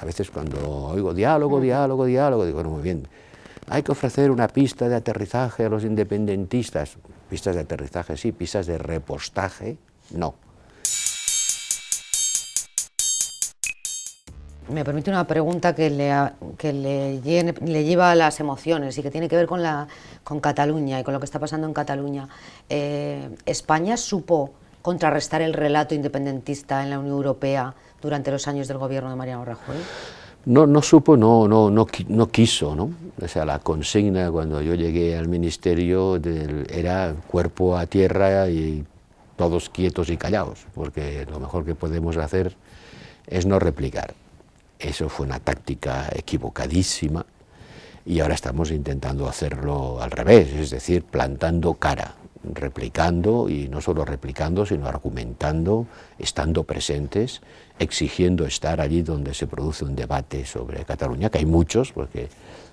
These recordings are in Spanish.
A veces cuando oigo diálogo, diálogo, diálogo, digo, no, muy bien, hay que ofrecer una pista de aterrizaje a los independentistas. Pistas de aterrizaje sí, pistas de repostaje no. Me permite una pregunta que, le, que le, lleva a las emociones y que tiene que ver con, la, con Cataluña y con lo que está pasando en Cataluña. Eh, ¿España supo contrarrestar el relato independentista en la Unión Europea durante los años del gobierno de Mariano Rajoy? No, no supo, no, no, no, quiso, O sea, la consigna cuando yo llegué al ministerio era cuerpo a tierra y todos quietos y callados, porque lo mejor que podemos hacer es no replicar. Eso fue una táctica equivocadísima y ahora estamos intentando hacerlo al revés, es decir, plantando cara replicando y no solo replicando, sino argumentando, estando presentes, exigiendo estar allí donde se produce un debate sobre Cataluña, que hay muchos, porque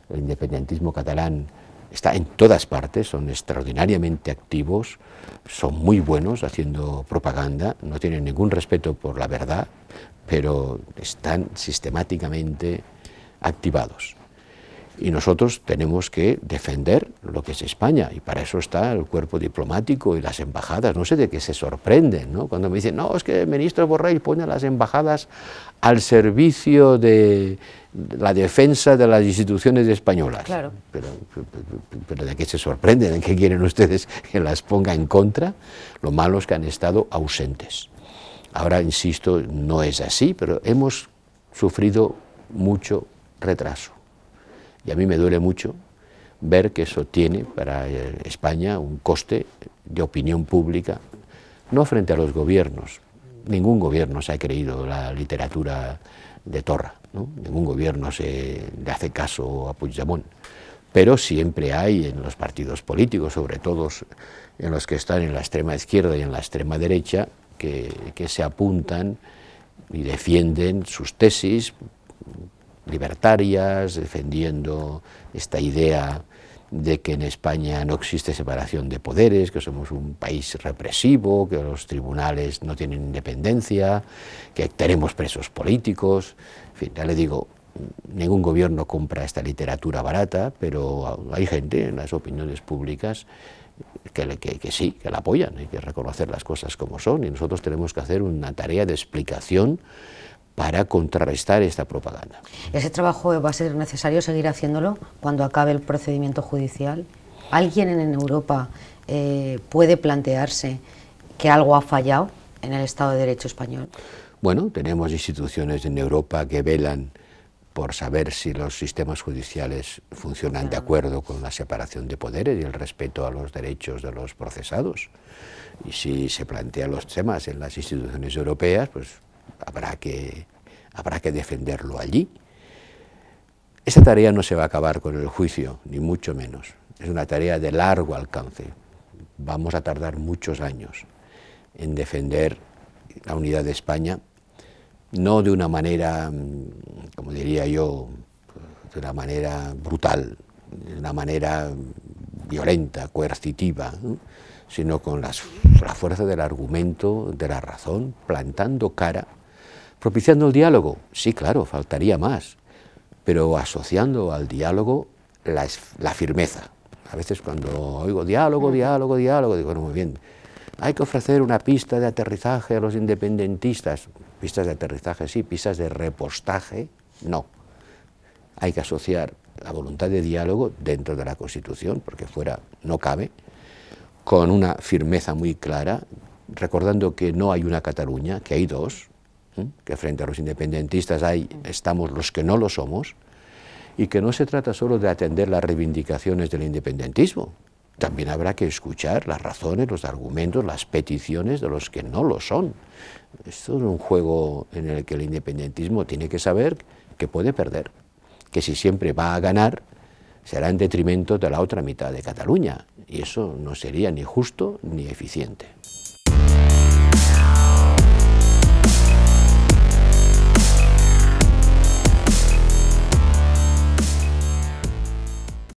el independentismo catalán está en todas partes, son extraordinariamente activos, son muy buenos haciendo propaganda, no tienen ningún respeto por la verdad, pero están sistemáticamente activados y nosotros tenemos que defender lo que es España y para eso está el cuerpo diplomático y las embajadas. No sé de qué se sorprenden ¿no? cuando me dicen, no, es que el ministro Borrell pone las embajadas al servicio de la defensa de las instituciones españolas. Claro. Pero, de qué se sorprenden, en qué quieren ustedes que las ponga en contra. Lo malo es que han estado ausentes. Ahora, insisto, no es así, pero hemos sufrido mucho retraso y a mí me duele mucho ver que eso tiene para eh, España un coste de opinión pública, no frente a los gobiernos, ningún gobierno se ha creído la literatura de Torra, ningún gobierno se le hace caso a Puigdemont, pero siempre hay en los partidos políticos, sobre todo en los que están en la extrema izquierda y en la extrema derecha, que, que se apuntan y defienden sus tesis libertarias, defendiendo esta idea de que en España no existe separación de poderes, que somos un país represivo, que los tribunales no tienen independencia, que tenemos presos políticos. En fin, ya le digo, ningún gobierno compra esta literatura barata, pero hay gente en las opiniones públicas que, sí, que la apoyan, hay que reconocer las cosas como son y nosotros tenemos que hacer una tarea de explicación para contrarrestar esta propaganda. ¿Ese trabajo va a ser necesario seguir haciéndolo cuando acabe el procedimiento judicial? ¿Alguien en Europa eh, puede plantearse que algo ha fallado en el Estado de Derecho español? Bueno, tenemos instituciones en Europa que velan por saber si los sistemas judiciales funcionan de acuerdo con la separación de poderes y el respeto a los derechos de los procesados. Y si se plantean los temas en las instituciones europeas, pues habrá que, habrá que defenderlo allí. Esa tarea no se va a acabar con el juicio, ni mucho menos. Es una tarea de largo alcance. Vamos a tardar muchos años en defender la unidad de España, no de una manera, mm, como diría yo, de una manera brutal, de una manera mm, violenta, coercitiva, sino con las, la fuerza del argumento, de la razón, plantando cara ¿Propiciando el diálogo? Sí, claro, faltaría más, pero asociando al diálogo la, firmeza. A veces cuando oigo diálogo, diálogo, diálogo, digo, no muy bien, hay que ofrecer una pista de aterrizaje a los independentistas. Pistas de aterrizaje sí, pistas de repostaje no. Hay que asociar la voluntad de diálogo dentro de la Constitución, porque fuera no cabe, con una firmeza muy clara, recordando que no hay una Cataluña, que hay dos, que frente a los independentistas hay, estamos los que no lo somos, y que no se trata solo de atender las reivindicaciones del independentismo, también habrá que escuchar las razones, los argumentos, las peticiones de los que no lo son. Esto es un juego en el que el independentismo tiene que saber que puede perder, que si siempre va a ganar será en detrimento de la otra mitad de Cataluña, y eso no sería ni justo ni eficiente.